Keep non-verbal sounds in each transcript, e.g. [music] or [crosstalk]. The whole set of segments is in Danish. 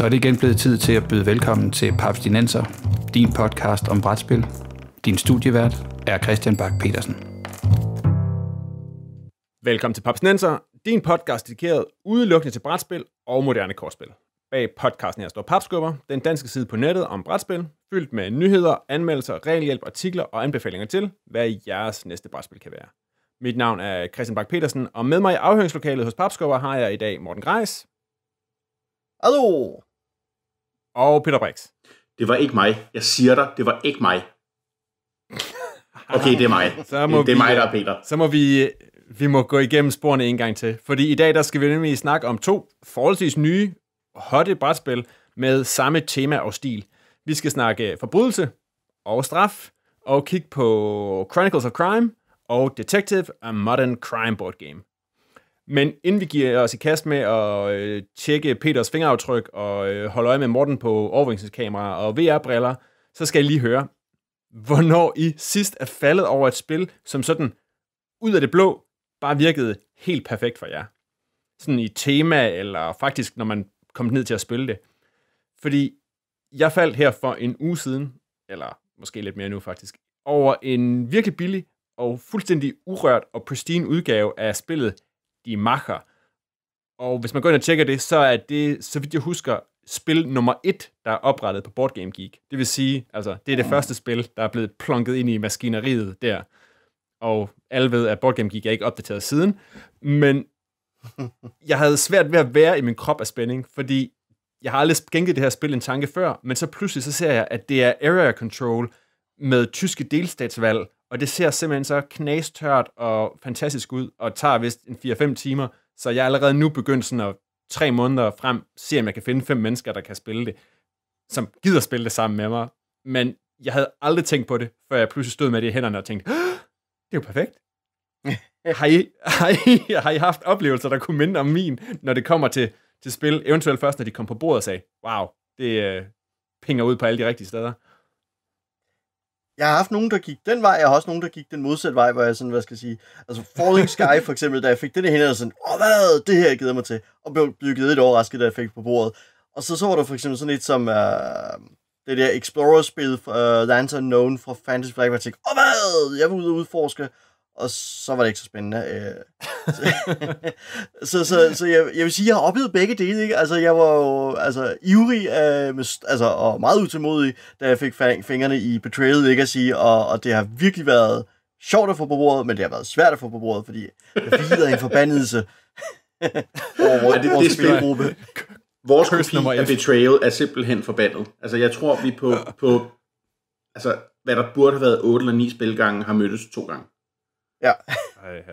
Så er det igen blevet tid til at byde velkommen til Papstinenser, din podcast om brætspil. Din studievært er Christian Bak petersen Velkommen til Papstinenser, din podcast dedikeret udelukkende til brætspil og moderne kortspil. Bag podcasten her står Papskubber, den danske side på nettet om brætspil, fyldt med nyheder, anmeldelser, regelhjælp, artikler og anbefalinger til, hvad jeres næste brætspil kan være. Mit navn er Christian Bak petersen og med mig i afhøringslokalet hos Papskubber har jeg i dag Morten Greis. Hallo! Og Peter Brix. Det var ikke mig. Jeg siger dig, det var ikke mig. Okay, det er mig. [laughs] Så må det, det er vi, mig, der er Peter. Så må vi, vi må gå igennem sporene en gang til. Fordi i dag, der skal vi nemlig snakke om to forholdsvis nye, hotte brætspil med samme tema og stil. Vi skal snakke forbrydelse og straf, og kigge på Chronicles of Crime og Detective, a Modern Crime Board Game. Men inden vi giver os i kast med at øh, tjekke Peters fingeraftryk og øh, holde øje med Morten på overvågningskamera og VR-briller, så skal jeg lige høre, hvornår I sidst er faldet over et spil, som sådan ud af det blå bare virkede helt perfekt for jer. Sådan i tema, eller faktisk når man kom ned til at spille det. Fordi jeg faldt her for en uge siden, eller måske lidt mere nu faktisk, over en virkelig billig og fuldstændig urørt og pristine udgave af spillet de makker. Og hvis man går ind og tjekker det, så er det, så vidt jeg husker, spil nummer et, der er oprettet på Board Game Geek. Det vil sige, altså, det er det første spil, der er blevet plunket ind i maskineriet der. Og alle ved, at Board Game Geek er ikke opdateret siden. Men jeg havde svært ved at være i min krop af spænding, fordi jeg har aldrig skænket det her spil en tanke før, men så pludselig så ser jeg, at det er area control med tyske delstatsvalg og det ser simpelthen så knastørt og fantastisk ud, og tager vist en 4-5 timer, så jeg er allerede nu begyndt sådan at tre måneder frem, se om jeg kan finde fem mennesker, der kan spille det, som gider spille det sammen med mig. Men jeg havde aldrig tænkt på det, før jeg pludselig stod med det i hænderne og tænkte, det er jo perfekt. [laughs] har, I, har, I, har I haft oplevelser, der kunne minde om min, når det kommer til, til spil? Eventuelt først, når de kom på bordet og sagde, wow, det øh, pinger ud på alle de rigtige steder jeg har haft nogen, der gik den vej, jeg har også nogen, der gik den modsatte vej, hvor jeg sådan, hvad skal jeg sige, altså Falling Sky for eksempel, da jeg fik den her hænder, sådan, åh hvad, det her jeg gider mig til, og blev, blev givet lidt overrasket, da jeg fik det på bordet. Og så så var der for eksempel sådan et som, uh, det der Explorer-spil, uh, Lantern Known fra Fantasy Flight, hvor jeg tænkte, åh hvad, jeg vil ud og udforske, og så var det ikke så spændende. Øh, så, [laughs] så, så, så jeg, jeg vil sige, jeg har oplevet begge dele. Ikke? Altså, jeg var jo altså, ivrig øh, med, altså, og meget utålmodig, da jeg fik fingrene i Betrayal Legacy, og, og det har virkelig været sjovt at få på bordet, men det har været svært at få på bordet, fordi jeg videre en forbandelse [laughs] over det, vores spilgruppe. Vores kopi af Betrayal er simpelthen forbandet. Altså, jeg tror, vi på, på altså, hvad der burde have været 8 eller 9 spilgange, har mødtes to gange. Ja. Ej, ja.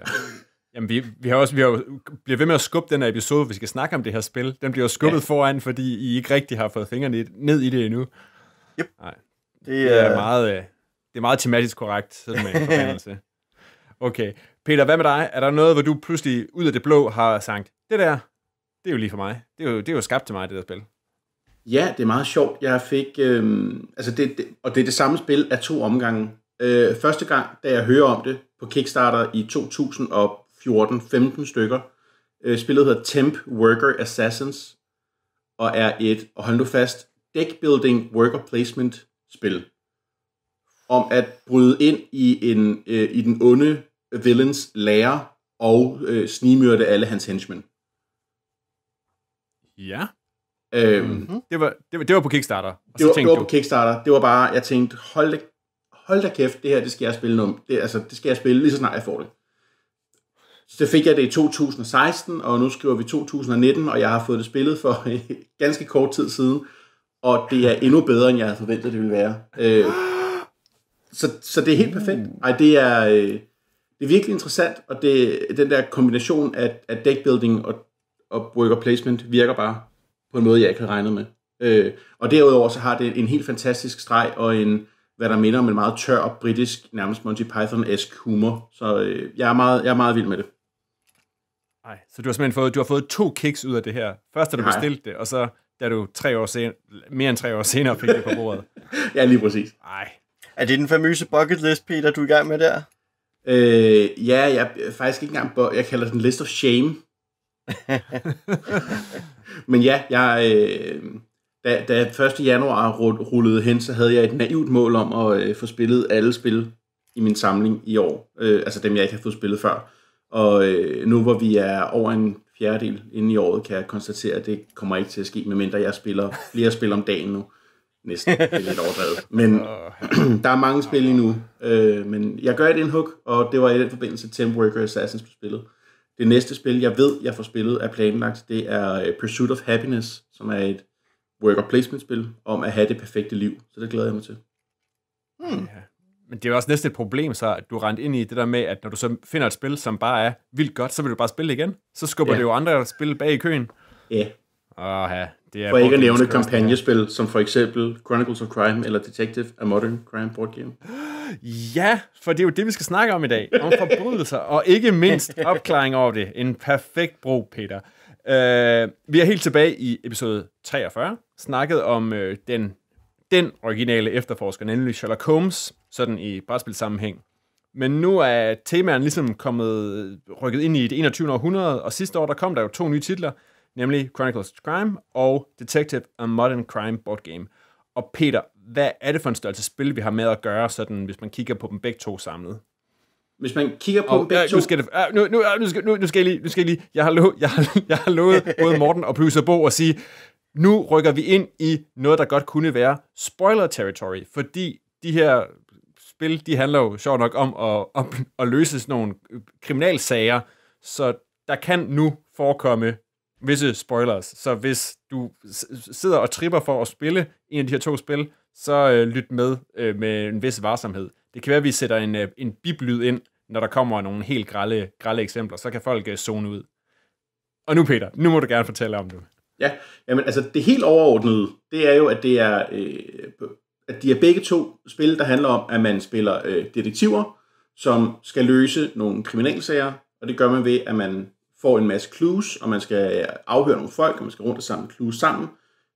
Jamen, vi, vi har også vi har, jo, bliver ved med at skubbe den her episode, vi skal snakke om det her spil. Den bliver skubbet ja. foran, fordi I ikke rigtig har fået fingrene ned i det endnu. Yep. Nej. Det, det, er øh... meget, øh, det er meget tematisk korrekt, sådan med forbindelse. Okay. Peter, hvad med dig? Er der noget, hvor du pludselig ud af det blå har sagt, det der, det er jo lige for mig. Det er jo, det er jo skabt til mig, det der spil. Ja, det er meget sjovt. Jeg fik, øhm, altså det, det, og det er det samme spil af to omgange øh, første gang, da jeg hører om det på Kickstarter i 2014-15 stykker. Øh, spillet hedder Temp Worker Assassins, og er et, og hold nu fast, deck building worker placement spil. Om at bryde ind i, en, øh, i den onde villains lærer og øh, snigmyrde alle hans henchmen. Ja. Øhm, mm-hmm. det, var, det, var, det var på Kickstarter. Og det, var, det var du... på Kickstarter. Det var bare, jeg tænkte, hold det hold da kæft, det her, det skal jeg spille noget. Det, altså, det skal jeg spille lige så snart jeg får det. Så fik jeg det i 2016, og nu skriver vi 2019, og jeg har fået det spillet for [laughs] ganske kort tid siden, og det er endnu bedre, end jeg havde forventet, det ville være. Øh, så, så det er helt perfekt. Mm. Ej, det er, øh, det er virkelig interessant, og det, den der kombination af, af deckbuilding og, og worker placement virker bare på en måde, jeg ikke havde regnet med. Øh, og derudover så har det en helt fantastisk streg og en hvad der minder om en meget tør britisk, nærmest Monty Python-esk humor. Så øh, jeg, er meget, jeg er meget vild med det. Nej, så du har simpelthen fået, du har fået to kicks ud af det her. Først har du bestilt det, og så da du tre år sen, mere end tre år senere fik det på bordet. [laughs] ja, lige præcis. Nej. Er det den famøse bucket list, Peter, du er i gang med der? Øh, ja, jeg er faktisk ikke engang, jeg kalder den list of shame. [laughs] Men ja, jeg, øh, da, da 1. januar rullede hen, så havde jeg et naivt mål om at øh, få spillet alle spil i min samling i år. Øh, altså dem, jeg ikke har fået spillet før. Og øh, nu hvor vi er over en fjerdedel inden i året, kan jeg konstatere, at det kommer ikke til at ske, medmindre jeg spiller flere spil om dagen nu. Næsten. Det er lidt overdrevet. Men [clears throat] der er mange spil endnu. Øh, men jeg gør et indhug, og det var i den forbindelse Tim Worker Assassins blev spillet. Det næste spil, jeg ved, jeg får spillet, er planlagt. Det er øh, Pursuit of Happiness, som er et worker placement-spil om at have det perfekte liv. Så det glæder jeg mig til. Hmm. Ja. Men det er jo også næsten et problem, så at du rent ind i det der med, at når du så finder et spil, som bare er vildt godt, så vil du bare spille igen. Så skubber ja. det jo andre spil bag i køen. Ja. Åh, ja. Det er for ikke at nævne et kampagnespil, som for eksempel Chronicles of Crime eller Detective a Modern Crime Board Game. [gasps] Ja, for det er jo det, vi skal snakke om i dag. Om forbrydelser, og ikke mindst [laughs] opklaring over det. En perfekt bro, Peter. Øh, vi er helt tilbage i episode 43, snakket om øh, den, den originale efterforsker, nemlig Sherlock Holmes, sådan i brætspilsammenhæng. Men nu er temaen ligesom kommet øh, rykket ind i det 21. århundrede, og sidste år der kom der jo to nye titler, nemlig Chronicles of Crime og Detective A Modern Crime Board Game. Og Peter, hvad er det for en størrelse spil, vi har med at gøre, sådan, hvis man kigger på dem begge to samlet? Hvis man kigger på oh, begge ja, øh, to... Nu skal, det, øh, nu, nu, øh, nu, skal, nu, nu skal jeg lige... Nu skal jeg, lige jeg, har lovet, jeg, har, jeg har lovet [laughs] både Morten og Producer Bo at sige, nu rykker vi ind i noget, der godt kunne være spoiler territory, fordi de her spil, de handler jo sjovt nok om at, om at løse sådan nogle kriminalsager, så der kan nu forekomme visse spoilers. Så hvis du sidder og tripper for at spille en af de her to spil, så øh, lyt med øh, med en vis varsomhed. Det kan være, at vi sætter en, øh, en biblyd ind, når der kommer nogle helt grælde, grælde eksempler, så kan folk øh, zone ud. Og nu Peter, nu må du gerne fortælle om det. Ja, jamen, altså det helt overordnede, det er jo, at det er, øh, at de er begge to spil, der handler om, at man spiller øh, detektiver, som skal løse nogle kriminalsager, og det gør man ved, at man får en masse clues, og man skal øh, afhøre nogle folk, og man skal rundt og samle clues sammen,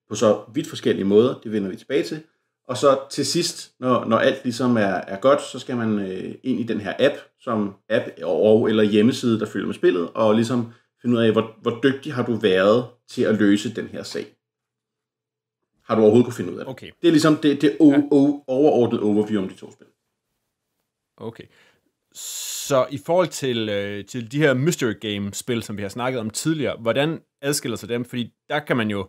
på så vidt forskellige måder, det vender vi tilbage til. Og så til sidst, når, når alt ligesom er, er godt, så skal man øh, ind i den her app, som app og, eller hjemmeside, der følger med spillet, og ligesom finde ud af, hvor, hvor dygtig har du været til at løse den her sag. Har du overhovedet kunne finde ud af det. Okay. Det er ligesom det, det o- o- overordnede overview om de to spil. Okay. Så i forhold til, øh, til de her Mystery Game-spil, som vi har snakket om tidligere, hvordan adskiller sig dem? Fordi der kan man jo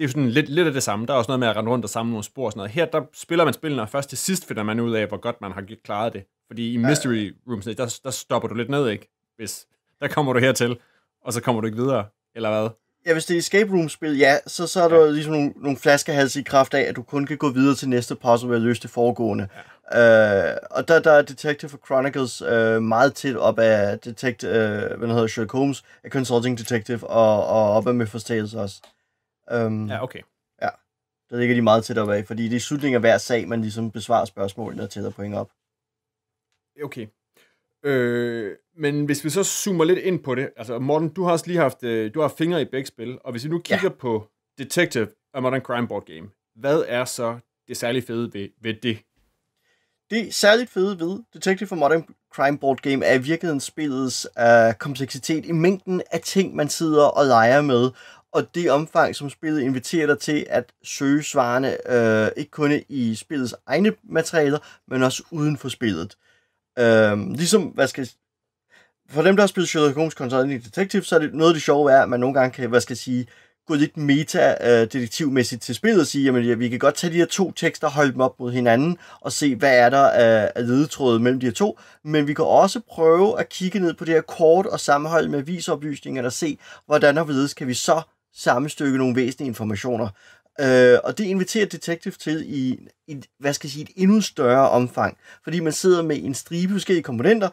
det er jo sådan lidt, lidt af det samme. Der er også noget med at rende rundt og samle nogle spor og sådan noget. Her, der spiller man spillene, og først til sidst finder man ud af, hvor godt man har klaret det. Fordi i Mystery Rooms, der, der stopper du lidt ned, ikke? Hvis, der kommer du hertil, og så kommer du ikke videre, eller hvad? Ja, hvis det er escape room-spil, ja, så, så er der ja. ligesom nogle, nogle flaskehals i kraft af, at du kun kan gå videre til næste puzzle ved at løse det foregående. Ja. Øh, og der, der er Detective Chronicles øh, meget tæt op af Detective, øh, hvad hedder Sherlock Holmes, af Consulting Detective, og, og op af Mephistales også. Øhm, ja, okay. Ja, der ligger de meget tættere bag, fordi det er slutningen af hver sag, man ligesom besvarer spørgsmålene og tæller point op. Okay. Øh, men hvis vi så zoomer lidt ind på det, altså Morten, du har også lige haft, øh, du har fingre i begge spil, og hvis vi nu kigger ja. på Detective og Modern Crime Board Game, hvad er så det særligt fede ved, ved det? Det særligt fede ved Detective for Modern Crime Board Game er i virkeligheden spillets uh, kompleksitet i mængden af ting, man sidder og leger med, og det omfang, som spillet inviterer dig til at søge svarene, øh, ikke kun i spillets egne materialer, men også uden for spillet. Øh, ligesom, hvad skal for dem, der har spillet Sherlock Holmes Consulting Detective, så er det noget af det sjove er, at man nogle gange kan, hvad skal jeg sige, gå lidt meta-detektivmæssigt øh, til spillet og sige, jamen ja, vi kan godt tage de her to tekster, og holde dem op mod hinanden og se, hvad er der af, ledetråde mellem de her to, men vi kan også prøve at kigge ned på det her kort og sammenholde med visoplysningerne og se, hvordan og hvorledes kan vi så sammenstykke nogle væsentlige informationer. Øh, og det inviterer Detective til i, i, hvad skal jeg sige, et endnu større omfang, fordi man sidder med en stribe forskellige komponenter,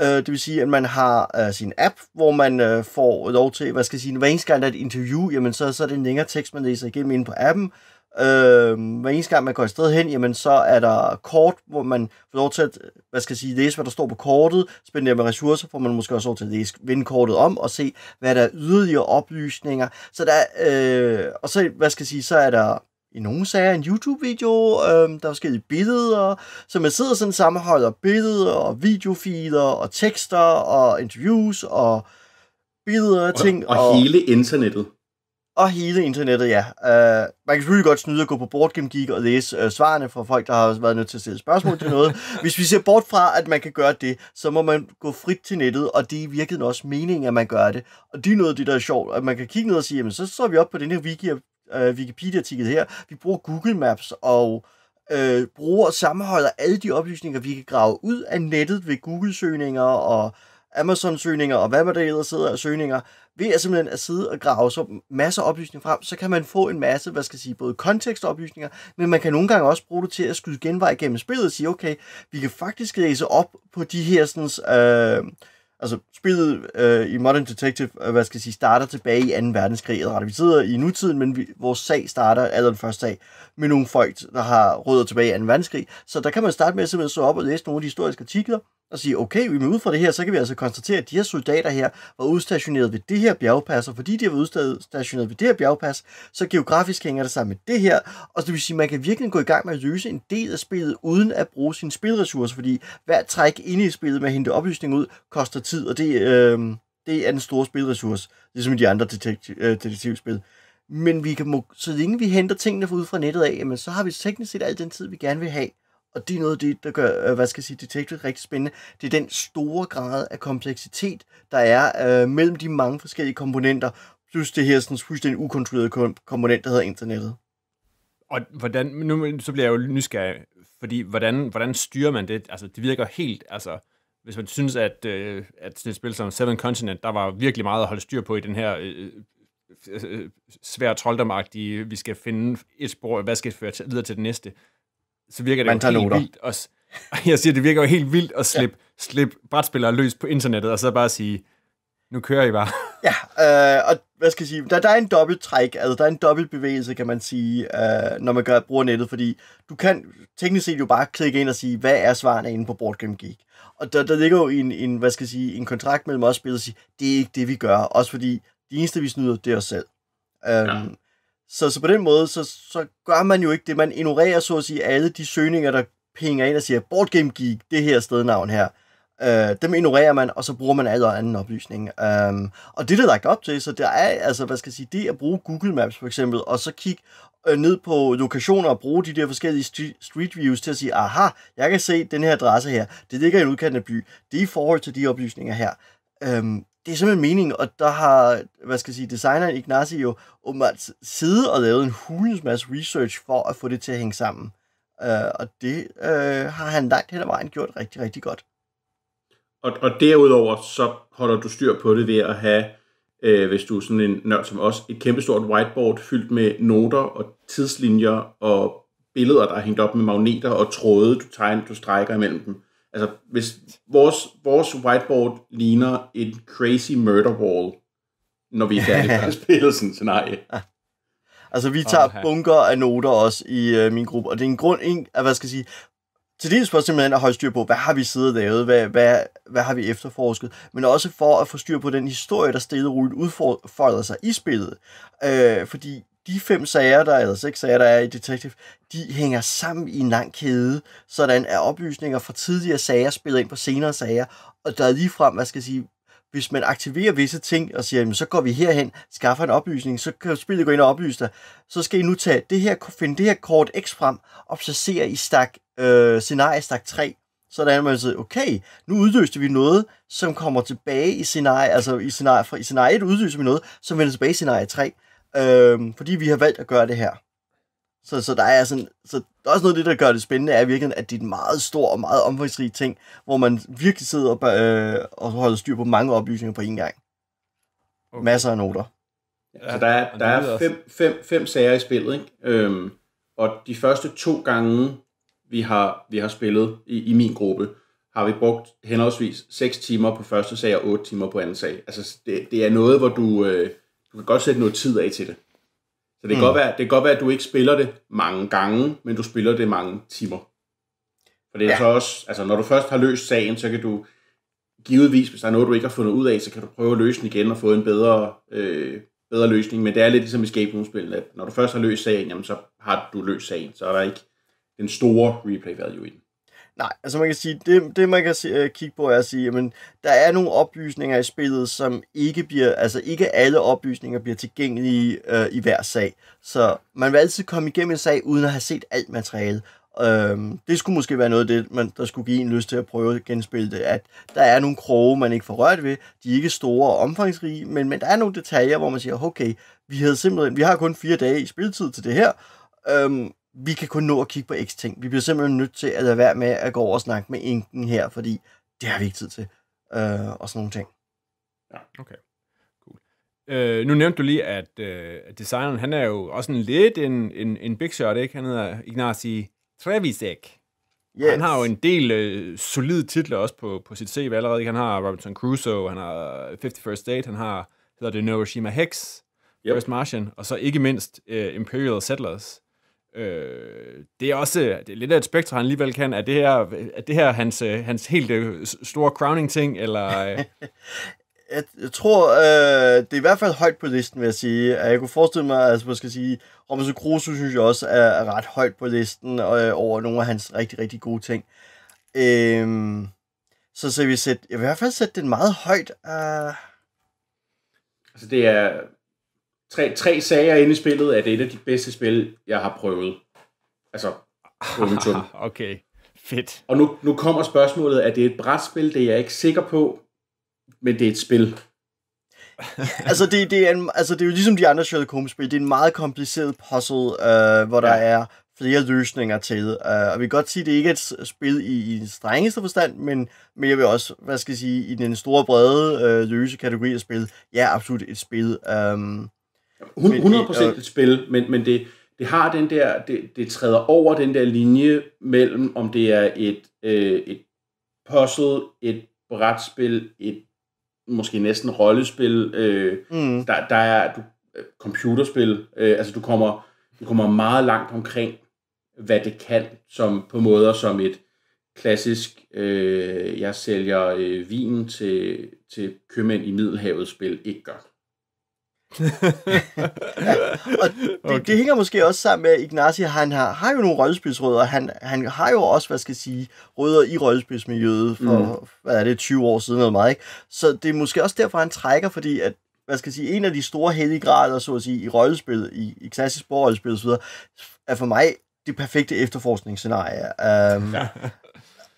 øh, det vil sige, at man har øh, sin app, hvor man øh, får lov til, hvad skal jeg sige, hver eneste gang der er et interview, jamen så, så er det en længere tekst, man læser igennem inde på appen, Øh, hver eneste gang, man går et sted hen, jamen, så er der kort, hvor man får lov til at hvad skal jeg sige, læse, hvad der står på kortet, spænde med ressourcer, får man måske også lov til at læse, vende kortet om og se, hvad der er yderligere oplysninger. Så der, øh, og så, hvad skal jeg sige, så er der i nogle sager en YouTube-video, øh, der er forskellige billeder, så man sidder sådan sammenholder billeder og videofiler og tekster og interviews og billeder og ting. Og, og, og hele internettet og hele internettet, ja. Uh, man kan selvfølgelig godt snyde at gå på BoardGameGeek og læse uh, svarene fra folk, der har været nødt til at stille spørgsmål til noget. [laughs] Hvis vi ser bort fra, at man kan gøre det, så må man gå frit til nettet, og det er i virkeligheden også meningen, at man gør det. Og det er noget af det, der er sjovt, at man kan kigge ned og sige, jamen så står vi op på den her wiki, uh, Wikipedia-artikel her. Vi bruger Google Maps og uh, bruger og sammenholder alle de oplysninger, vi kan grave ud af nettet ved Google-søgninger og Amazon-søgninger og hvad man der ellers sidder af søgninger, ved at simpelthen at sidde og grave så masser af oplysninger frem, så kan man få en masse, hvad skal jeg sige, både kontekstoplysninger, men man kan nogle gange også bruge det til at skyde genvej gennem spillet og sige, okay, vi kan faktisk læse op på de her sådan, øh, altså spillet øh, i Modern Detective, øh, hvad skal jeg sige, starter tilbage i 2. verdenskrig. Eller vi sidder i nutiden, men vi, vores sag starter, eller den første dag med nogle folk, der har rødder tilbage i 2. verdenskrig. Så der kan man starte med at simpelthen så op og læse nogle af de historiske artikler, og sige, okay, men ud fra det her, så kan vi altså konstatere, at de her soldater her var udstationeret ved det her bjergpas, og fordi de var udstationeret ved det her bjergpas, så geografisk hænger det sammen med det her, og det vil sige, at man kan virkelig gå i gang med at løse en del af spillet, uden at bruge sine spilressourcer, fordi hvert træk inde i spillet med at hente oplysning ud, koster tid, og det, øh, det er en stor spilressource, ligesom i de andre øh, detektivspil. Men vi kan, så længe vi henter tingene ud fra nettet af, jamen, så har vi teknisk set al den tid, vi gerne vil have. Og det er noget, det, der gør, øh, hvad skal jeg sige, Detective rigtig spændende. Det er den store grad af kompleksitet, der er øh, mellem de mange forskellige komponenter, plus det her sådan fuldstændig ukontrollerede komponent, der hedder internettet. Og hvordan, nu så bliver jeg jo nysgerrig, fordi hvordan, hvordan styrer man det? Altså, det virker helt, altså, hvis man synes, at, øh, at et spil som Seven Continent, der var virkelig meget at holde styr på i den her øh, øh, øh svære trolddomagtige, vi skal finde et spor, hvad skal føre videre til det næste så virker det Man jo helt noter. vildt at, [laughs] jeg siger, det virker jo helt vildt at slippe, ja. slippe brætspillere løs på internettet, og så bare sige, nu kører I bare. [laughs] Ja, øh, og hvad skal jeg sige, der, der er en dobbelt træk, altså der er en dobbelt bevægelse, kan man sige, øh, når man gør, bruger nettet, fordi du kan teknisk set jo bare klikke ind og sige, hvad er svarene inde på Board Game Geek? Og der, der ligger jo en, en, hvad skal jeg sige, en kontrakt mellem os spillere og sige, det er ikke det, vi gør, også fordi det eneste, vi snyder, det er os selv. Øh, ja. Øhm, så, så på den måde, så, så gør man jo ikke det. Man ignorerer så at sige alle de søgninger, der penger ind og siger, Board Game Geek, det her stednavn her. Øh, dem ignorerer man, og så bruger man alle anden oplysning. Øh, og det er der lagt op til, så der er, altså, hvad skal jeg sige, det at bruge Google Maps for eksempel, og så kigge øh, ned på lokationer og bruge de der forskellige street views til at sige, aha, jeg kan se den her adresse her, det ligger i en udkant af by, det er i forhold til de oplysninger her. Øhm, det er simpelthen meningen, og der har, hvad skal jeg sige, designeren Ignacio åbenbart siddet og lavet en hulens masse research for at få det til at hænge sammen. Øh, og det øh, har han langt hen ad vejen gjort rigtig, rigtig godt. Og, og derudover så holder du styr på det ved at have, øh, hvis du er sådan en nørd som os, et kæmpestort whiteboard fyldt med noter og tidslinjer og billeder, der er hængt op med magneter og tråde, du, tegner, du strækker imellem dem. Altså, hvis vores, vores whiteboard ligner en crazy murder wall, når vi er færdige med [laughs] spillet sådan scenarie. Altså, vi tager okay. bunker af noter også i øh, min gruppe, og det er en grund, en, at, hvad skal jeg sige, til dels spørgsmål simpelthen at holde styr på, hvad har vi siddet og lavet, hvad, hvad, hvad har vi efterforsket, men også for at få styr på den historie, der stille og roligt udfolder sig i spillet. Øh, fordi de fem sager, der, eller seks sager, der er i Detective, de hænger sammen i en lang kæde, sådan er oplysninger fra tidligere sager spiller ind på senere sager, og der er ligefrem, hvad skal jeg sige, hvis man aktiverer visse ting og siger, jamen, så går vi herhen, skaffer en oplysning, så kan spillet gå ind og oplyse dig, så skal I nu tage det her, finde det her kort X frem, og placere i stak, øh, scenarie stak 3, sådan er man siger, okay, nu udløste vi noget, som kommer tilbage i scenarie, altså i scenarie, i scenarie 1 udløser vi noget, som vender tilbage i scenarie 3 øh, fordi vi har valgt at gøre det her. Så, så der er sådan, så der er også noget af det, der gør det spændende, er virkelig, at det er en meget stor og meget omfangsrig ting, hvor man virkelig sidder og, øh, og holder styr på mange oplysninger på én gang. Okay. Masser af noter. Ja, så der er, der er fem, fem, fem sager i spillet, ikke? Øhm, og de første to gange, vi har, vi har spillet i, i min gruppe, har vi brugt henholdsvis 6 timer på første sag og 8 timer på anden sag. Altså, det, det er noget, hvor du... Øh, du kan godt sætte noget tid af til det. Så det kan, mm. godt være, det kan godt være, at du ikke spiller det mange gange, men du spiller det mange timer. For det er ja. så også, altså når du først har løst sagen, så kan du givetvis, hvis der er noget, du ikke har fundet ud af, så kan du prøve at løse den igen og få en bedre, øh, bedre løsning. Men det er lidt ligesom escape room at når du først har løst sagen, jamen, så har du løst sagen. Så er der ikke den store replay value i den. Nej, altså man kan sige, det, det man kan sige, øh, kigge på er at sige, jamen, der er nogle oplysninger i spillet, som ikke bliver, altså ikke alle oplysninger bliver tilgængelige øh, i hver sag. Så man vil altid komme igennem en sag, uden at have set alt materiale. Uh, det skulle måske være noget af det, man, der skulle give en lyst til at prøve at genspille det, at der er nogle kroge, man ikke får rørt ved, de er ikke store og omfangsrige, men, men der er nogle detaljer, hvor man siger, okay, vi havde simpelthen, vi har kun fire dage i spilletid til det her, Øhm, vi kan kun nå at kigge på x ting. Vi bliver simpelthen nødt til at lade være med at gå over og snakke med enken her, fordi det har vi ikke tid til, øh, og sådan nogle ting. Ja, okay. Cool. Øh, nu nævnte du lige, at øh, designeren, han er jo også en lidt en, en, en big shot, ikke? Han hedder Ignacy Trevisek. Yes. Han har jo en del øh, solide titler også på, på sit CV allerede. Han har Robinson Crusoe, han har 51st Date, han har, hedder det Noroshima Hex, yep. First Martian, og så ikke mindst øh, Imperial Settlers. Øh, det er også øh, det er lidt af et spektrum, han alligevel kan. Er det her, er det her hans, øh, hans helt øh, store crowning-ting, eller... [laughs] jeg, jeg tror, øh, det er i hvert fald højt på listen, vil jeg sige. Jeg kunne forestille mig, altså man skal sige, Robinson Crusoe synes jeg også er, ret højt på listen øh, over nogle af hans rigtig, rigtig gode ting. Øh, så, så jeg sætte, jeg vil i hvert fald sætte den meget højt. Øh. Altså det er, tre, tre sager inde i spillet, er det et af de bedste spil, jeg har prøvet. Altså, punktum. [laughs] okay, fedt. Og nu, nu kommer spørgsmålet, er det et brætspil? Det er jeg ikke sikker på, men det er et spil. [laughs] altså, det, det er en, altså, det er jo ligesom de andre Sherlock Holmes-spil. Det er en meget kompliceret puzzle, øh, hvor der ja. er flere løsninger til. Uh, og vi kan godt sige, at det ikke er et spil i, i den strengeste forstand, men, men jeg vil også, hvad skal jeg sige, i den store brede uh, løse kategori af spil, ja, absolut et spil. Um, 100% et spil, men, men det, det har den der, det, det træder over den der linje mellem, om det er et, øh, et puzzle, et brætspil, et måske næsten rollespil. Øh, mm. der, der er du, øh, computerspil. Øh, altså du kommer, du kommer meget langt omkring, hvad det kan, som på måder som et klassisk, øh, jeg sælger øh, vin til, til købmænd i Middelhavet spil, ikke gør og det, okay. det hænger måske også sammen med, at Ignacio, han har, har jo nogle rødspidsrødder. han, han har jo også, hvad skal jeg sige, rødder i rødspidsmiljøet for, mm. hvad er det, 20 år siden eller meget, ikke? Så det er måske også derfor, han trækker, fordi at, hvad skal jeg sige, en af de store heldige grader, så at sige, i rødspil, i, i klassisk borgerrollespil osv., er for mig det perfekte efterforskningsscenarie. Um, ja.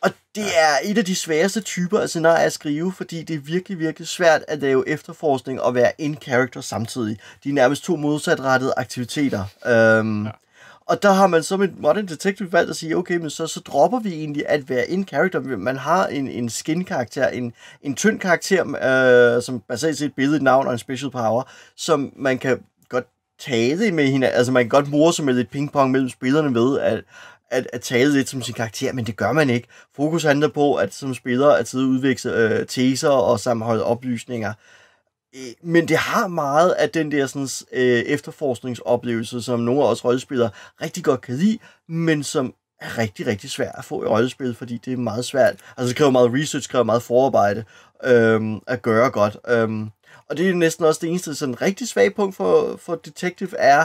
Og det ja. er et af de sværeste typer af scenarier at skrive, fordi det er virkelig, virkelig svært at lave efterforskning og være in character samtidig. De er nærmest to modsatrettede aktiviteter. Øhm, ja. Og der har man som et modern detective valgt at sige, okay, men så, så dropper vi egentlig at være in character. Man har en, en skin-karakter, en, en tynd karakter, øh, som basalt set billede, et navn og en special power, som man kan godt tale med hinanden. Altså man kan godt morse med lidt pingpong mellem spillerne ved, at at, at tale lidt som sin karakter, men det gør man ikke. Fokus handler på, at som spiller at sidde og udveksle øh, teser og sammenholde oplysninger. Øh, men det har meget af den der sådan, øh, efterforskningsoplevelse, som nogle af os rollespillere rigtig godt kan lide, men som er rigtig, rigtig svært at få i rollespil, fordi det er meget svært. Altså det kræver meget research, kræver meget forarbejde øh, at gøre godt. Øh. og det er næsten også det eneste sådan rigtig svage punkt for, for Detective er,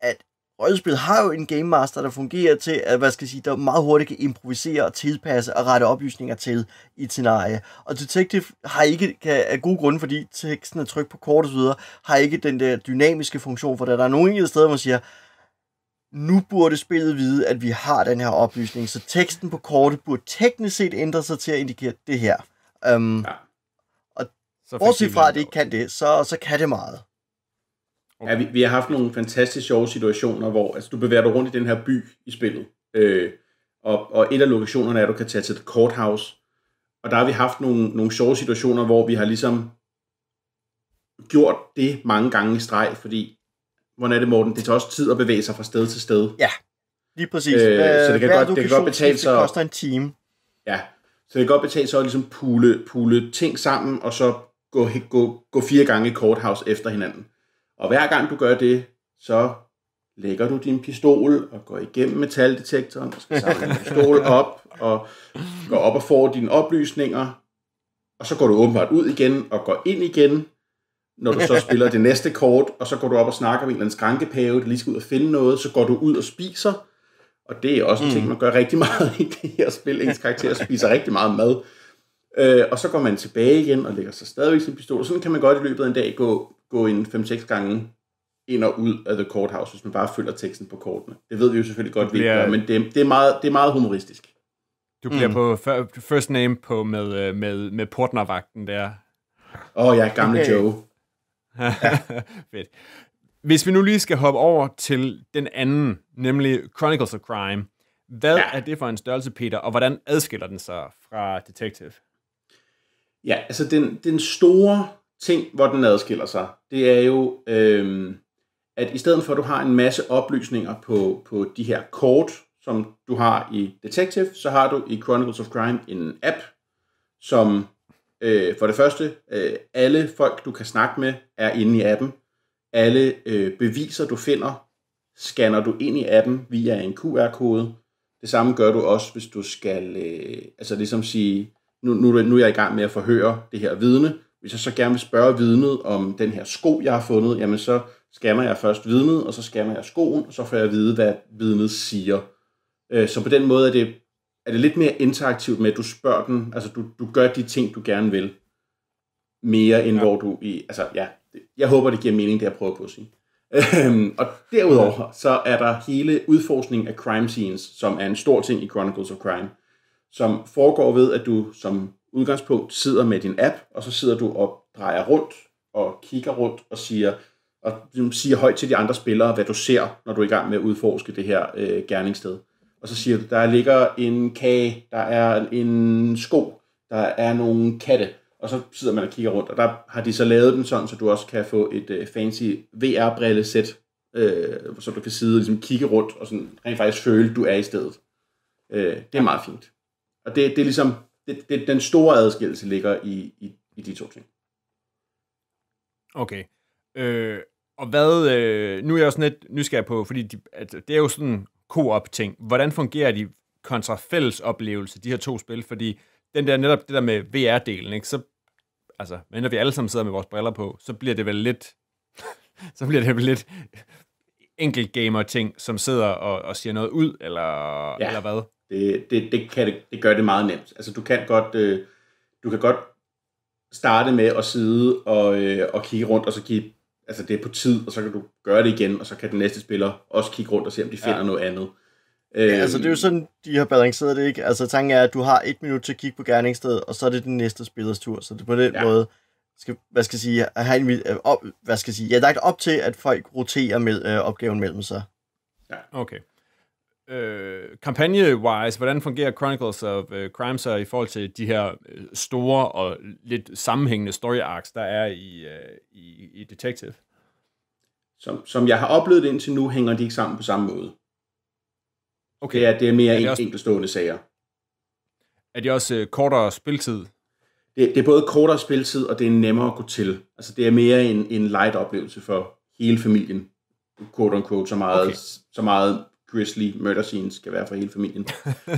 at rollespil har jo en game master, der fungerer til, at, hvad skal jeg sige, der meget hurtigt kan improvisere og tilpasse og rette oplysninger til i et scenarie. Og Detective har ikke, kan, af gode grunde, fordi teksten er tryk på kort og så videre, har ikke den der dynamiske funktion, for der, der er nogen et steder, hvor man siger, nu burde spillet vide, at vi har den her oplysning, så teksten på kortet burde teknisk set ændre sig til at indikere det her. Um, ja. Og bortset fra, at det ikke kan det, så, så kan det meget. Okay. Ja, vi, vi har haft nogle fantastisk sjove situationer, hvor altså, du bevæger dig rundt i den her by i spillet, øh, og, og et af lokationerne er, at du kan tage til The Courthouse, og der har vi haft nogle, nogle sjove situationer, hvor vi har ligesom gjort det mange gange i streg, fordi, hvordan er det Morten, det tager også tid at bevæge sig fra sted til sted. Ja, lige præcis. Øh, så det kan, Hver godt, det kan godt betale sig... Det koster en time. Ja, så det kan godt betale sig at ligesom pule, pule ting sammen, og så gå, gå, gå fire gange i courthouse efter hinanden. Og hver gang du gør det, så lægger du din pistol og går igennem metaldetektoren og skal samle din pistol [laughs] op og går op og får dine oplysninger. Og så går du åbenbart ud igen og går ind igen, når du så [laughs] spiller det næste kort, og så går du op og snakker med en eller anden skrankepave, der lige skal ud og finde noget, så går du ud og spiser, og det er også en ting, mm. man gør rigtig meget i det her spil. Ens karakter spiser rigtig meget mad. Øh, og så går man tilbage igen og lægger sig stadigvæk sin pistol. Sådan kan man godt i løbet af en dag gå gå en 5-6 gange ind og ud af The Courthouse, hvis man bare følger teksten på kortene. Det ved vi jo selvfølgelig godt, bliver... vi gør, men det, det, er meget, det er meget humoristisk. Du bliver mm. på first name på med, øh, med, med portnervagten der. Åh oh, ja, gamle okay. Joe. ja. [laughs] Fedt. Hvis vi nu lige skal hoppe over til den anden, nemlig Chronicles of Crime. Hvad ja. er det for en størrelse, Peter, og hvordan adskiller den sig fra Detective? Ja, altså den, den store ting, hvor den adskiller sig, det er jo, øhm, at i stedet for at du har en masse oplysninger på, på de her kort, som du har i Detective, så har du i Chronicles of Crime en app, som øh, for det første, øh, alle folk, du kan snakke med, er inde i appen. Alle øh, beviser, du finder, scanner du ind i appen via en QR-kode. Det samme gør du også, hvis du skal, øh, altså ligesom sige, nu, nu, nu er jeg i gang med at forhøre det her vidne, hvis jeg så gerne vil spørge vidnet om den her sko, jeg har fundet, jamen så skammer jeg først vidnet, og så skammer jeg skoen, og så får jeg at vide, hvad vidnet siger. Øh, så på den måde er det, er det lidt mere interaktivt med, at du spørger den, altså du, du gør de ting, du gerne vil, mere end ja. hvor du i, altså ja, jeg håber, det giver mening, det jeg prøver på at sige. Øhm, og derudover, så er der hele udforskningen af crime scenes, som er en stor ting i Chronicles of Crime, som foregår ved, at du som udgangspunkt sidder med din app, og så sidder du og drejer rundt og kigger rundt og siger, og ligesom siger højt til de andre spillere, hvad du ser, når du er i gang med at udforske det her øh, gerningssted. Og så siger du, der ligger en kage, der er en sko, der er nogle katte, og så sidder man og kigger rundt, og der har de så lavet den sådan, så du også kan få et øh, fancy VR-brillesæt, øh, så du kan sidde og ligesom, kigge rundt og sådan, rent faktisk føle, du er i stedet. Øh, det er meget fint. Og det, det er ligesom, det, det, den store adskillelse ligger i, i, i de to ting. Okay. Øh, og hvad, øh, nu er jeg jo sådan lidt nysgerrig på, fordi de, at altså, det er jo sådan co-op ting. Hvordan fungerer de kontra fælles oplevelse, de her to spil? Fordi den der netop det der med VR-delen, ikke? så altså, når vi alle sammen sidder med vores briller på, så bliver det vel lidt, [laughs] så bliver det vel lidt enkelt gamer ting, som sidder og, og siger noget ud, eller, ja, eller hvad? Det, det, det, kan, det, det gør det meget nemt. Altså, du kan godt, øh, du kan godt starte med at sidde og, øh, og kigge rundt, og så give, altså det er på tid, og så kan du gøre det igen, og så kan den næste spiller også kigge rundt og se, om de finder ja. noget andet. Ja, øhm, altså det er jo sådan, de har balanceret det, ikke? Altså tanken er, at du har et minut til at kigge på gerningsstedet, og så er det den næste spillers tur, så det er på den ja. måde, skal, hvad skal jeg sige, have en, øh, op, hvad skal jeg sige, jeg lagt op til, at folk roterer med, øh, opgaven mellem sig. Ja, okay. Øh, kampagne-wise, hvordan fungerer Chronicles of øh, Crime så i forhold til de her øh, store og lidt sammenhængende story arcs, der er i, øh, i, i Detective? Som, som jeg har oplevet indtil nu, hænger de ikke sammen på samme måde. Okay. Det er, det er mere det er en, også, enkeltstående sager. Er det også øh, kortere spiltid? det, det er både kortere spilletid, og det er nemmere at gå til. Altså, det er mere en, en light oplevelse for hele familien, quote unquote, så meget, okay. så meget grizzly murder scenes kan være for hele familien.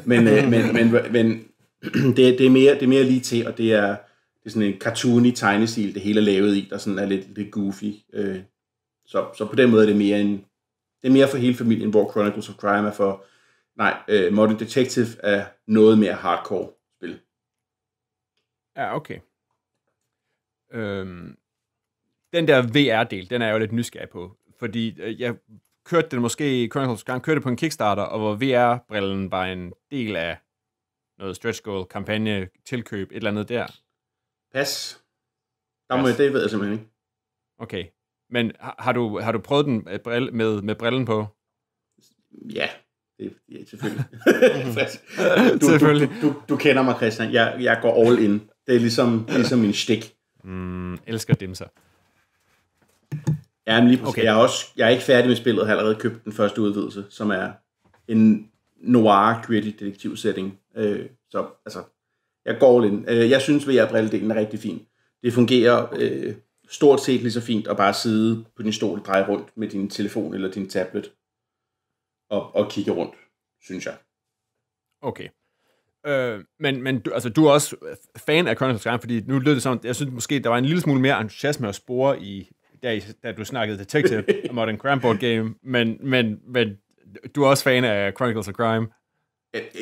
Men, øh, men, men, men, men [clears throat] det, det, er mere, det er mere lige til, og det er, det er sådan en cartoony tegnestil, det hele er lavet i, der sådan er lidt, lidt goofy. Øh. så, så på den måde er det mere en, det er mere for hele familien, hvor Chronicles of Crime er for, nej, øh, Modern Detective er noget mere hardcore. Ja, okay. Øhm, den der VR-del, den er jeg jo lidt nysgerrig på, fordi øh, jeg kørte den måske, Chronicles Gang kørte på en Kickstarter, og hvor VR-brillen var en del af noget stretch goal, kampagne, tilkøb, et eller andet der. Pas. Der må Jeg, det ved jeg simpelthen ikke. Okay. Men har, har du, har du prøvet den med, øh, brille, med, med brillen på? Ja, det, ja selvfølgelig. [laughs] [laughs] du, selvfølgelig. Du, du, du, du kender mig, Christian. Jeg, jeg går all in. Det er ligesom, ligesom min stik. Mm, elsker dem så. Ja, men lige Okay. Jeg, er også, jeg er ikke færdig med spillet, jeg har allerede købt den første udvidelse, som er en noir gritty detektiv setting. Øh, så altså, jeg går lidt. Øh, jeg synes, at brilledelen er rigtig fin. Det fungerer øh, stort set lige så fint at bare sidde på din stol og dreje rundt med din telefon eller din tablet og, og kigge rundt, synes jeg. Okay. Øh, men, men du, altså, du er også fan af Chronicles of Skyrim, fordi nu lød det som, jeg synes måske, der var en lille smule mere entusiasme at spore i, da, da du snakkede Detective [laughs] og Modern Crime Board Game, men, men, men du er også fan af Chronicles of Crime.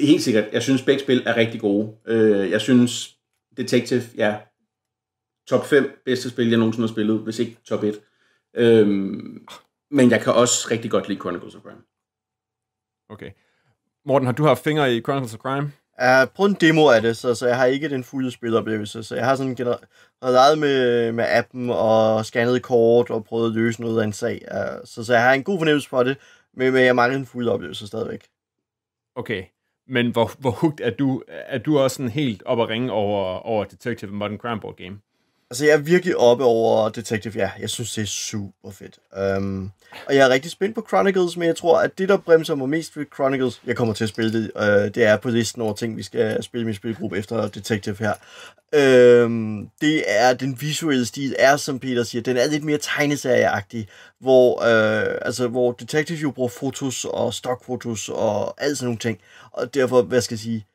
Helt sikkert. Jeg synes, begge spil er rigtig gode. Øh, jeg synes, Detective, ja, top 5 bedste spil, jeg nogensinde har spillet, hvis ikke top 1. Øhm, men jeg kan også rigtig godt lide Chronicles of Crime. Okay. Morten, har du haft fingre i Chronicles of Crime? Jeg har prøvet en demo af det, så, så jeg har ikke den fulde spiloplevelse. Så jeg har sådan gener- leget med, med appen og scannet kort og prøvet at løse noget af en sag. Uh, så, så jeg har en god fornemmelse for det, men, men jeg mangler en fuld oplevelse stadigvæk. Okay, men hvor, hvor hugt er du? Er du også sådan helt op at ringe over, over Detective Modern Crime Board Game? Altså, jeg er virkelig oppe over Detective, ja. Jeg synes, det er super fedt. Um, og jeg er rigtig spændt på Chronicles, men jeg tror, at det, der bremser mig mest ved Chronicles, jeg kommer til at spille det, uh, det er på listen over ting, vi skal spille min spilgruppe efter Detective her. Um, det er, den visuelle stil er, som Peter siger, den er lidt mere tegneserieagtig, hvor, uh, altså, hvor Detective jo bruger fotos og stockfotos og alt sådan nogle ting. Og derfor, hvad skal jeg sige,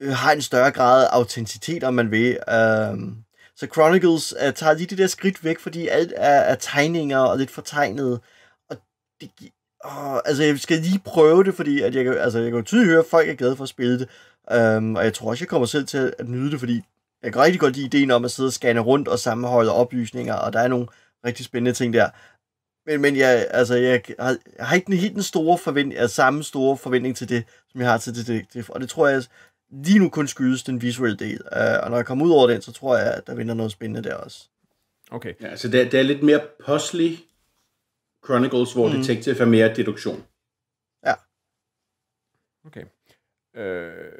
øh, har en større grad af autenticitet, om man vil. Um, så Chronicles uh, tager lige det der skridt væk, fordi alt er, er tegninger og lidt fortegnet. Og det, åh, altså, jeg skal lige prøve det, fordi at jeg, altså, jeg kan jo tydeligt høre, at folk er glade for at spille det. Um, og jeg tror også, jeg kommer selv til at nyde det, fordi jeg kan rigtig godt lide ideen om at sidde og scanne rundt og sammenholde oplysninger, og der er nogle rigtig spændende ting der. Men, men jeg, altså, jeg, har, jeg har ikke den helt den store forventning, altså, samme store forventning til det, som jeg har til det, det, det. Og det tror jeg, lige nu kun skydes den visuelle del. Uh, og når jeg kommer ud over den, så tror jeg, at der vinder noget spændende der også. Okay. Ja, altså det, er, det er lidt mere puzzly Chronicles, hvor mm. detective er mere deduktion. Ja. Okay. Øh,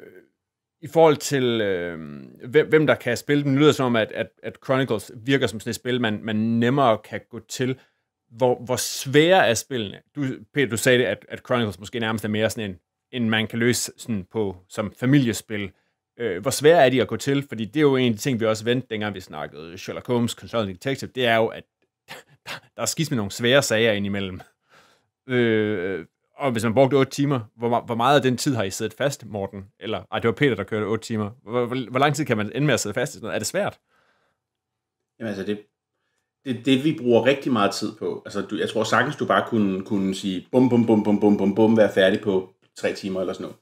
I forhold til, øh, hvem, hvem der kan spille dem, lyder som som, at, at, at Chronicles virker som sådan et spil, man, man nemmere kan gå til. Hvor, hvor svære er spillene? Du, Peter, du sagde det, at, at Chronicles måske nærmest er mere sådan en end man kan løse sådan på, som familiespil. Øh, hvor svære er de at gå til? Fordi det er jo en af de ting, vi også vendte, dengang vi snakkede Sherlock Holmes, Consulting Detective, det er jo, at [laughs] der er skidt med nogle svære sager indimellem. Øh, og hvis man brugte 8 timer, hvor, hvor meget af den tid har I siddet fast, Morten? Eller, ej, det var Peter, der kørte 8 timer. Hvor, hvor, hvor lang tid kan man ende med at sidde fast i sådan noget? Er det svært? Jamen altså, det, det, det vi bruger rigtig meget tid på. Altså, du, jeg tror sagtens, du bare kunne, kunne sige bum, bum, bum, bum, bum, bum, bum, være færdig på tre timer eller sådan noget.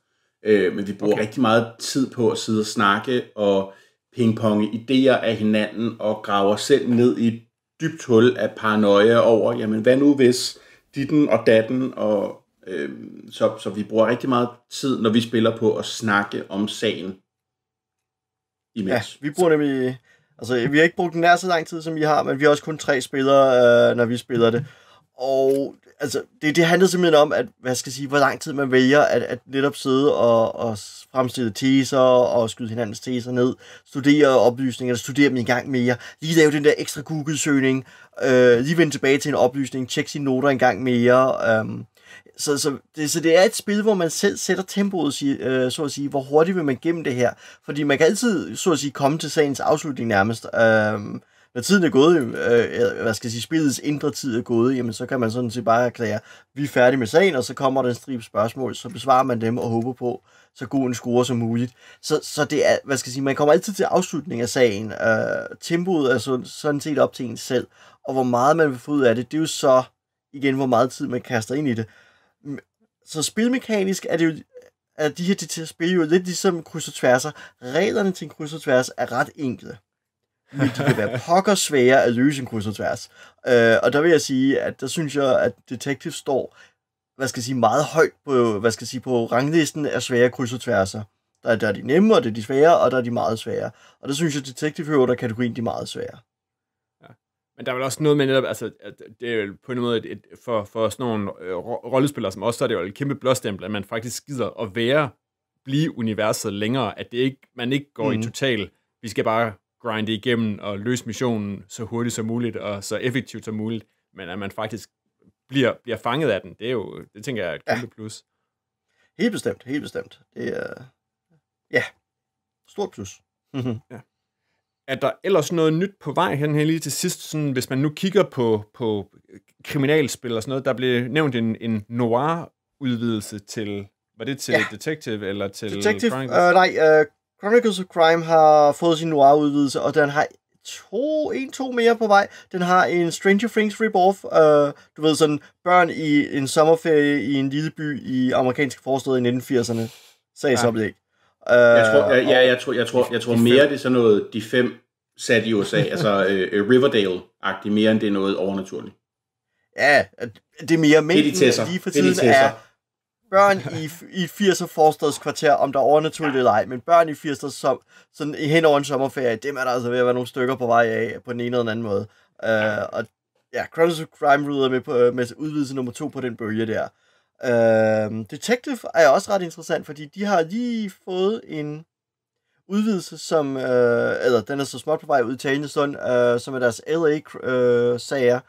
Øh, men vi bruger okay. rigtig meget tid på at sidde og snakke og pingponge idéer af hinanden og grave os selv ned i et dybt hul af paranoia over, jamen hvad nu hvis ditten og datten, og øh, så, så vi bruger rigtig meget tid, når vi spiller på at snakke om sagen imens. Ja, vi bruger nemlig, altså vi har ikke brugt nær så lang tid, som vi har, men vi har også kun tre spillere, øh, når vi spiller det. Og altså, det, det handler simpelthen om, at, hvad skal jeg sige, hvor lang tid man vælger at, at netop sidde og, og fremstille teser og skyde hinandens teser ned, studere oplysninger, studere dem i gang mere, lige lave den der ekstra Google-søgning, øh, lige vende tilbage til en oplysning, tjekke sine noter en gang mere. Øh, så, så, det, så det er et spil, hvor man selv sætter tempoet, øh, så at sige, hvor hurtigt vil man gennem det her. Fordi man kan altid, så at sige, komme til sagens afslutning nærmest. Øh, når tiden er gået, øh, hvad skal jeg sige, spillets indre tid er gået, jamen så kan man sådan set bare erklære, vi er færdige med sagen, og så kommer der en strib spørgsmål, så besvarer man dem og håber på, så god en score som muligt. Så, så det er, hvad skal jeg sige, man kommer altid til afslutning af sagen. Øh, tempoet er sådan, sådan set op til en selv, og hvor meget man vil få ud af det, det er jo så, igen, hvor meget tid man kaster ind i det. Så spilmekanisk er det jo, at de her de spil jo lidt ligesom kryds og tværs. Reglerne til en kryds og tværs er ret enkle men de kan være pokker svære at løse en kryds og tværs. Øh, og der vil jeg sige, at der synes jeg, at Detective står hvad skal jeg sige, meget højt på, hvad skal jeg sige, på ranglisten af svære kryds og tværser. Der er, der er de nemme, og det er de svære, og der er de meget svære. Og der synes jeg, at Detective hører der kategorien de meget svære. Ja. Men der er vel også noget med netop, altså, at det er jo på en måde, et, et, for, for sådan nogle øh, rollespillere som os, så er det jo et kæmpe blåstempel, at man faktisk gider at være, blive universet længere, at det ikke, man ikke går mm. i total, vi skal bare grinde igennem og løse missionen så hurtigt som muligt og så effektivt som muligt, men at man faktisk bliver, bliver fanget af den, det er jo, det tænker jeg er et kæmpe ja. plus. Helt bestemt, helt bestemt. Det er, ja, stort plus. Mhm. Ja. Er der ellers noget nyt på vej hen her lige til sidst, sådan, hvis man nu kigger på, på kriminalspil og sådan noget, der blev nævnt en, en noir-udvidelse til, var det til ja. Detective eller til... Detective, uh, nej, uh, Chronicles of Crime har fået sin noir-udvidelse, og den har to, en, to mere på vej. Den har en Stranger Things rip-off, øh, du ved sådan, børn i en sommerferie i en lille by i amerikanske forsteder i 1980'erne. Sags ja. ikke. Øh, jeg tror, jeg, ja, jeg tror, jeg tror, jeg tror de mere, fem. det er sådan noget, de fem sat i USA, [laughs] altså øh, øh, Riverdale-agtigt, mere end det er noget overnaturligt. Ja, det er mere mængden, det er de lige for tiden det er, de børn [laughs] i, i 80'er forstadskvarter, om der er overnaturligt eller ej, men børn i 80'er som, sådan hen over en sommerferie, det er der altså ved at være nogle stykker på vej af, på den ene eller den anden måde. Uh, og ja, Chronicles of Crime rydder med, på, øh, med udvidelse nummer to på den bølge der. Uh, Detective er også ret interessant, fordi de har lige fået en udvidelse, som, uh, eller den er så småt på vej ud i talende stund, uh, som er deres LA-sager, uh,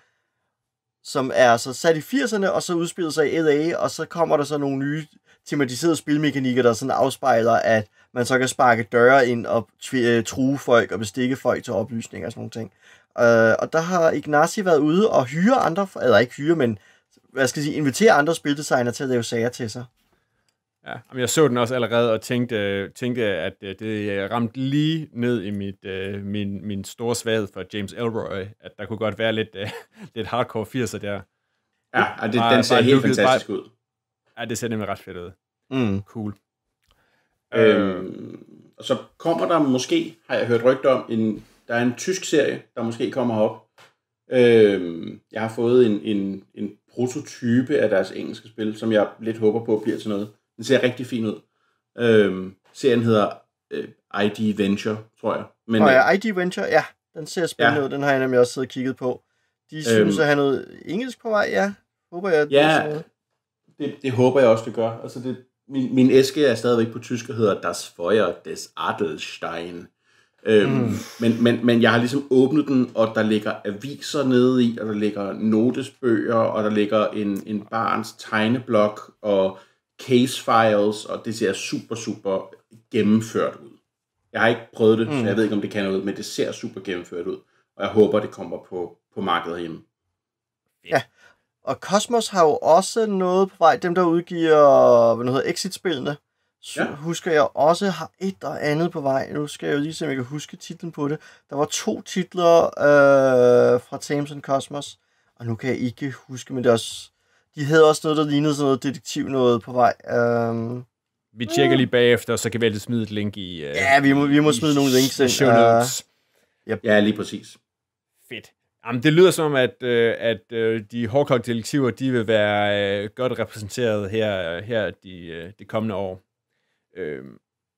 som er så sat i 80'erne, og så udspiller sig i LA, og så kommer der så nogle nye tematiserede spilmekanikker, der sådan afspejler, at man så kan sparke døre ind og øh, true folk og bestikke folk til oplysninger og sådan nogle ting. Øh, og der har Ignasi været ude og hyre andre, eller ikke hyre, men hvad skal jeg sige, invitere andre spildesigner til at lave sager til sig. Ja, jeg så den også allerede og tænkte, tænkte at øh, det ramte lige ned i mit, øh, min, min store svaghed for James Elroy, at der kunne godt være lidt, øh, [laughs] lidt hardcore 80'er der. Ja, og det, bare, den ser helt lukket, fantastisk bare, ud. Ja, det ser nemlig ret fedt ud. Mm. Cool. Øhm, og så kommer der måske, har jeg hørt rygter om, en, der er en tysk serie, der måske kommer op. Øhm, jeg har fået en, en, en prototype af deres engelske spil, som jeg lidt håber på bliver til noget. Den ser rigtig fin ud. Øhm, serien hedder øh, ID Venture, tror jeg. Men, oh ja, øh, ID Venture, ja. Den ser spændende ja. ud. Den har jeg nemlig også siddet og kigget på. De synes øhm, at have noget engelsk på vej, ja. Håber jeg, ja, det, det, det håber jeg også, det gør. Altså det, min, min æske er stadigvæk på tysk og hedder Das Feuer des Adelstein. Øhm, mm. men, men, men jeg har ligesom åbnet den, og der ligger aviser nede i, og der ligger notesbøger, og der ligger en, en barns tegneblok, og case files, og det ser super, super gennemført ud. Jeg har ikke prøvet det, mm. så jeg ved ikke, om det kan noget, men det ser super gennemført ud, og jeg håber, det kommer på, på markedet hjemme. Ja, og Cosmos har jo også noget på vej. Dem, der udgiver hvad hedder, Exit-spillene, ja. husker jeg også har et og andet på vej. Nu skal jeg jo lige se, om jeg kan huske titlen på det. Der var to titler øh, fra Thames Cosmos, og nu kan jeg ikke huske, men det er også de havde også noget, der lignede sådan noget detektiv noget på vej. Um, vi tjekker mm. lige bagefter, og så kan vi altid smide et link i... Uh, ja, vi må, vi må smide nogle links ind. Show notes. Uh, yep. Ja, lige præcis. Fedt. Jamen, det lyder som, at, uh, at uh, de hårdkogte detektiver, de vil være uh, godt repræsenteret her, her de, uh, det kommende år. Uh,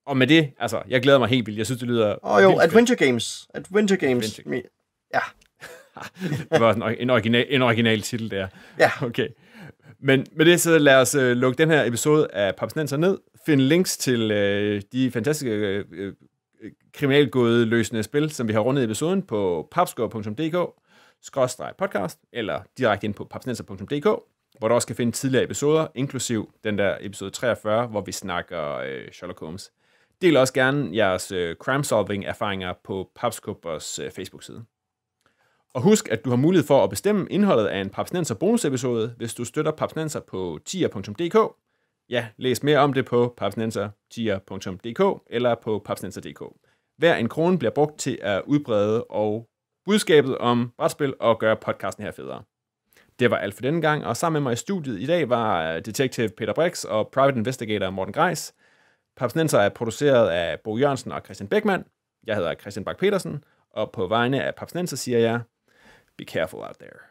og med det, altså, jeg glæder mig helt vildt. Jeg synes, det lyder... Åh oh, jo, Adventure fedt. Games. Adventure Games. Adventure. Ja. [laughs] det var en, en, original, en original titel der. Ja. Okay. Men med det så lad os øh, lukke den her episode af Papsnenser ned. Find links til øh, de fantastiske øh, øh kriminalgåde løsende spil, som vi har rundet i episoden på papskov.dk podcast eller direkte ind på papsnenser.dk, hvor du også kan finde tidligere episoder, inklusiv den der episode 43, hvor vi snakker øh, Sherlock Holmes. Del også gerne jeres øh, crime-solving-erfaringer på Papskubbers øh, Facebook-side. Og husk, at du har mulighed for at bestemme indholdet af en Papsnenser bonusepisode, hvis du støtter Papsnenser på tier.dk. Ja, læs mere om det på papsnenser.dk eller på papsnenser.dk. Hver en krone bliver brugt til at udbrede og budskabet om brætspil og gøre podcasten her federe. Det var alt for denne gang, og sammen med mig i studiet i dag var øh, detektiv Peter Brix og private investigator Morten Greis. Papsnenser er produceret af Bo Jørgensen og Christian Beckmann. Jeg hedder Christian Bak petersen og på vegne af Papsnenser siger jeg, be careful out there.